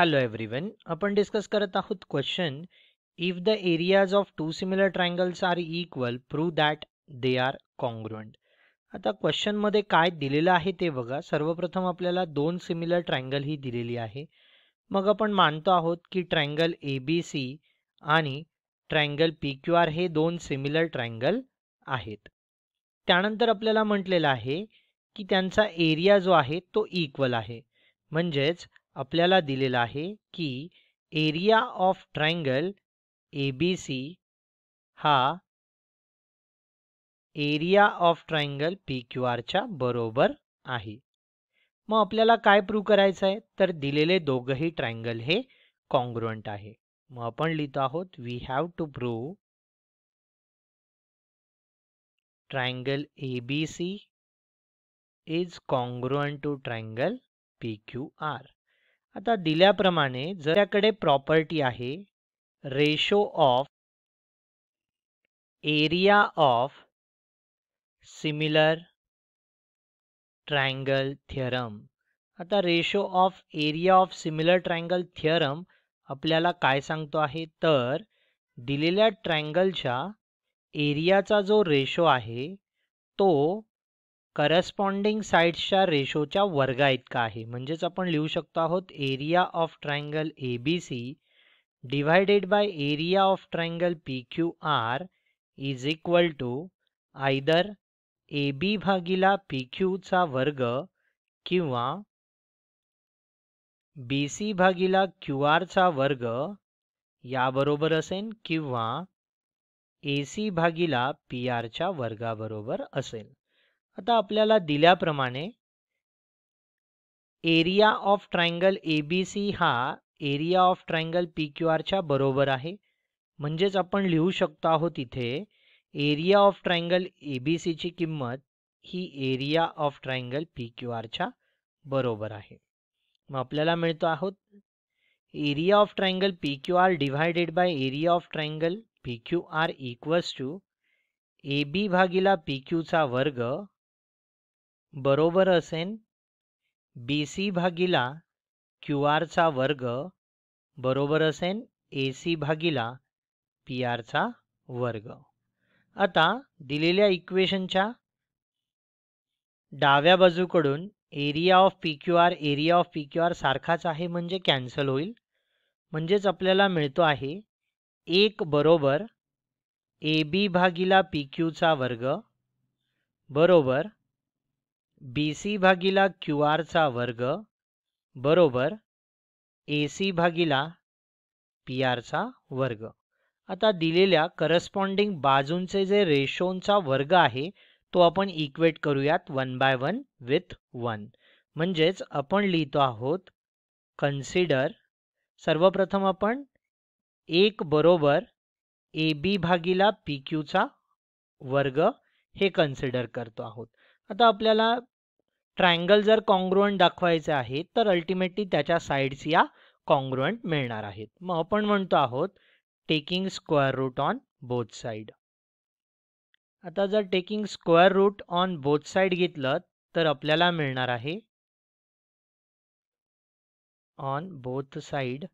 hello everyone आपण discuss करत आहोत question if the areas of two similar triangles are equal prove that they are congruent आता क्वेश्चनमध्ये काय दिलेलं आहे ते बघा सर्वप्रथम आपल्याला दोन सिमिलर ट्रँगल ही दिलेली आहे मग आपण मानतो आहोत की ट्रँगल ए बी सी आणि ट्रँगल पी क्यू आर हे दोन सिमिलर ट्रँगल आहेत त्यानंतर आपल्याला म्हटलेलं आहे की त्यांचा एरिया जो आहे तो इक्वल आहे म्हणजेच आपल्याला दिलेला आहे की area of triangle A B C हा area of triangle P Q आरच्या बरोबर आहे मग आपल्याला काय प्रूव्ह करायचं आहे तर दिलेले दोघंही ट्रायंगल हे कॉन्ग्रुएंट आहे मग आपण लिहितो आहोत we have to prove triangle A B C is congruent to triangle P Q R आता दिल्याप्रमाणे जर त्याकडे प्रॉपर्टी आहे ratio of area of similar triangle theorem आता ratio of area of similar triangle theorem आपल्याला काय सांगतो आहे तर दिलेल्या ट्रँगलच्या एरियाचा जो रेशो आहे तो करस्पॉन्डिंग साईड्सच्या रेशोच्या वर्गा इतका आहे म्हणजेच आपण लिहू शकतो आहोत area of triangle A B C divided by area of triangle P Q R is equal to either A B भागीला पी क्यूचा वर्ग किंवा बी सी भागीला क्यू आरचा वर्ग याबरोबर असेल किंवा ए सी भागीला पी आरच्या वर्गाबरोबर असेल आता आपल्याला दिल्याप्रमाणे area of triangle A B C हा area of triangle P Q आरच्या बरोबर आहे म्हणजेच आपण लिहू शकतो आहोत इथे area of triangle A B सीची किंमत ही area of triangle P Q च्या बरोबर आहे मग आपल्याला मिळतो आहोत area of triangle P Q R divided by area of triangle P Q R equals to A B भागीला पी क्यूचा वर्ग बरोबर असेन बी सी भागीला क्यू आरचा वर्ग बरोबर असेन ए सी भागीला पी आरचा वर्ग आता दिलेल्या इक्वेशनच्या डाव्या बाजूकडून area of P Q R area of P Q R सारखाच आहे म्हणजे कॅन्सल होईल म्हणजेच आपल्याला मिळतो आहे एक बरोबर ए बी भागीला पी क्यूचा वर्ग बरोबर बी सी भागीला क्यू आरचा वर्ग बरोबर ए सी भागीला पी आरचा वर्ग आता दिलेल्या करस्पॉन्डिंग बाजूंचे जे रेशोंचा वर्ग आहे तो आपण इक्वेट करूयात one by one with one म्हणजेच आपण लिहितो आहोत कन्सिडर सर्वप्रथम आपण एक बरोबर ए बी भागीला पी क्यूचा वर्ग हे कन्सिडर करतो आहोत आता आपल्याला ट्रायंगल जर कॉन्ग्रुएंट दाखवायचे आहे तर अल्टिमेटली त्याच्या साईड्स या कॉन्ग्रुएंट मिळणार आहेत मग आपण म्हणतो आहोत taking square root on both side आता जर taking square root on both side घेतलं तर आपल्याला मिळणार आहे ऑन बोथ साईड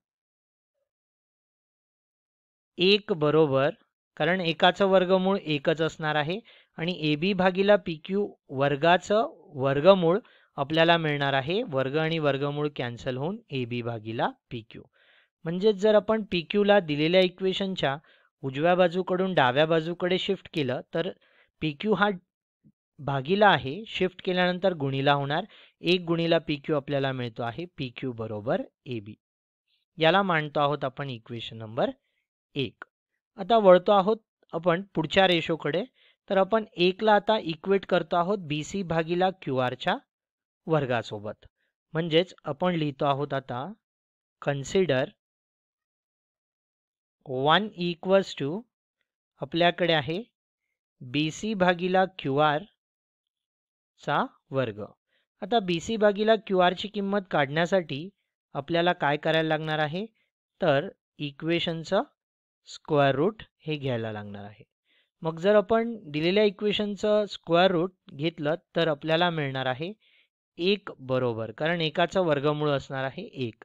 एक बरोबर कारण एकाचं वर्गमूळ एकच असणार आहे आणि ए बी भागीला पी क्यू वर्गाचं वर्गमूळ आपल्याला मिळणार आहे वर्ग आणि वर्गमूळ कॅन्सल होऊन ए बी भागीला पी क्यू म्हणजेच जर आपण पी क्यूला दिलेल्या इक्वेशनच्या उजव्या बाजूकडून डाव्या बाजूकडे शिफ्ट केलं तर पी क्यू हा भागीला आहे शिफ्ट केल्यानंतर गुणीला होणार एक गुणीला पी क्यू आपल्याला मिळतो आहे पी क्यू बरोबर ए बी याला मांडतो आहोत आपण इक्वेशन नंबर एक आता वळतो आहोत आपण पुढच्या रेशोकडे तर आपण एकला आता इक्वेट करतो आहोत बी सी भागीला क्यू आरच्या वर्गासोबत म्हणजेच आपण लिहितो आहोत आता कन्सिडर वन इक्वल्स टू आपल्याकडे आहे बी सी भागीला क्यू आर चा वर्ग आता बी सी भागीला क्यू आरची किंमत काढण्यासाठी आपल्याला काय करायला लागणार आहे तर इक्वेशनचं स्क्वेअर रूट हे घ्यायला लागणार आहे मग जर आपण दिलेल्या इक्वेशनचं स्क्वेअर रूट घेतलं तर आपल्याला मिळणार आहे एक बरोबर कारण एकाचं वर्गमूळ असणार आहे एक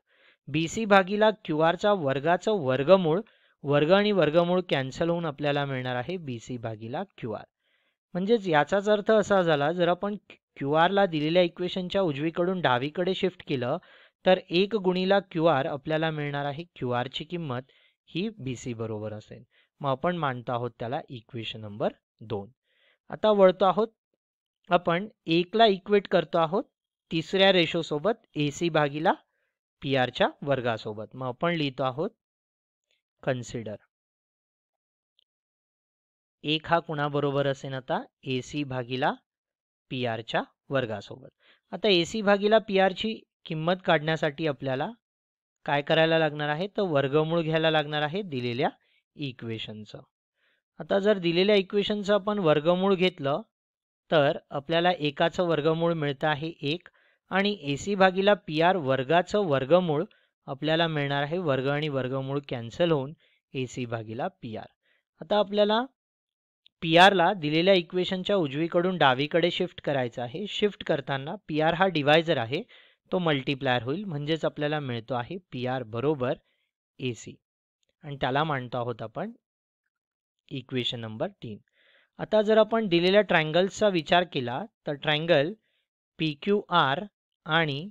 बी सी भागीला क्यू आरचा वर्गाचं वर्गमूळ वर्ग आणि वर्गमूळ कॅन्सल होऊन आपल्याला मिळणार आहे बी सी भागीला क्यू आर म्हणजेच याचाच अर्थ असा झाला जर आपण क्यू आरला दिलेल्या इक्वेशनच्या उजवीकडून डावीकडे शिफ्ट केलं तर एक गुणीला क्यू आर आपल्याला मिळणार आहे क्यू आरची किंमत ही बी सी बरोबर असेल मग आपण मानतो आहोत त्याला इक्वेशन नंबर दोन आता वळतो आहोत आपण एकला इक्वेट करतो आहोत तिसऱ्या रेशोसोबत ए सी भागीला पी आरच्या वर्गासोबत मग आपण लिहितो आहोत कन्सिडर एक हा कुणाबरोबर असेल आता ए सी भागीला पी आरच्या वर्गासोबत आता ए सी भागीला पी आरची किंमत काढण्यासाठी आपल्याला काय करायला लागणार आहे तर वर्गमूळ घ्यायला लागणार आहे दिलेल्या इक्वेशनचं आता जर दिलेल्या इक्वेशनचं आपण वर्गमूळ घेतलं तर आपल्याला एकाचं वर्गमूळ मिळतं आहे एक आणि ए सी भागीला पी आर वर्गाचं वर्गमूळ आपल्याला मिळणार आहे वर्ग आणि वर्गमूळ कॅन्सल होऊन ए सी भागीला पी आर आता आपल्याला पी आरला दिलेल्या इक्वेशनच्या उजवीकडून डावीकडे शिफ्ट करायचं आहे शिफ्ट करताना पी आर हा डिवायजर आहे तो मल्टीप्लायर होईल म्हणजेच आपल्याला मिळतो आहे पी आर बरोबर ए सी आणि त्याला मांडतो आहोत आपण इक्वेशन नंबर तीन आता जर आपण दिलेल्या ट्रँगल्सचा विचार केला तर ट्रँगल पी क्यू आर आणि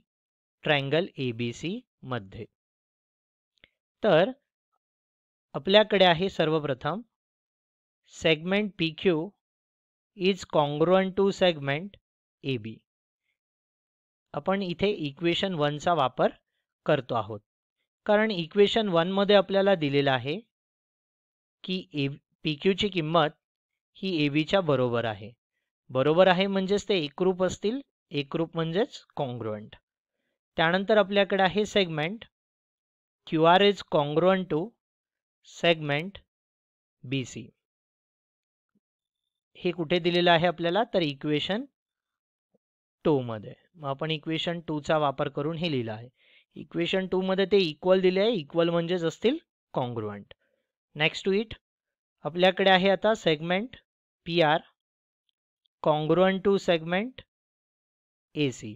ट्रँगल ए बी सी मध्ये तर आपल्याकडे आहे सर्वप्रथम segment P Q is congruent to segment A B आपण इथे इक्वेशन वनचा वापर करतो आहोत कारण इक्वेशन मध्ये आपल्याला दिलेलं आहे की ए पी क्यूची किंमत ही ए बीच्या बरोबर आहे बरोबर आहे म्हणजेच ते एकरूप असतील एकरूप म्हणजेच कॉन्ग्रुएंट त्यानंतर आपल्याकडे आहे segment Q R is congruent to segment B C हे कुठे दिलेलं आहे आपल्याला तर इक्वेशन टूमध्ये मग आपण इक्वेशन टूचा वापर करून हे लिहिलं आहे इक्वेशन टूमध्ये ते इक्वल दिले आहे इक्वल म्हणजेच असतील कॉन्ग्रुअंट नेक्स्ट टू इट आपल्याकडे आहे आता segment P R congruent to segment A C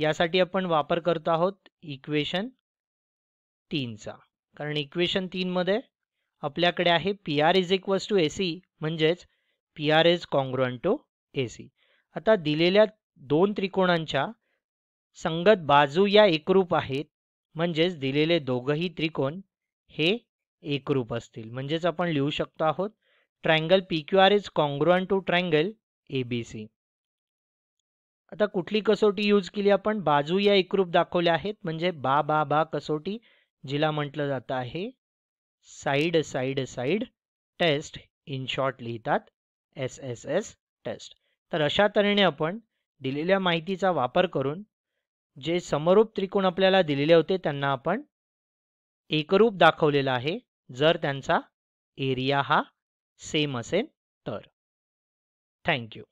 यासाठी आपण वापर करत आहोत इक्वेशन तीनचा कारण इक्वेशन तीनमध्ये आपल्याकडे आहे P R is equals to A C म्हणजेच P R is congruent to A C आता दिलेल्या दोन त्रिकोणांच्या संगत बाजू या एकरूप आहेत म्हणजेच दिलेले दोघंही त्रिकोण हे एकरूप असतील म्हणजेच आपण लिहू शकतो आहोत triangle P Q R is congruent to triangle A B C आता कुठली कसोटी यूज केली आपण बाजू या एकरूप दाखवल्या आहेत म्हणजे बा बा बा कसोटी जिला म्हटलं जातं आहे side side side test in short लिहितात एस एस एस टेस्ट तर अशा तऱ्हेने आपण दिलेल्या माहितीचा वापर करून जे समरूप त्रिकोण आपल्याला दिलेले होते त्यांना आपण एकरूप दाखवलेलं आहे जर त्यांचा एरिया हा सेम असेल तर थँक्यू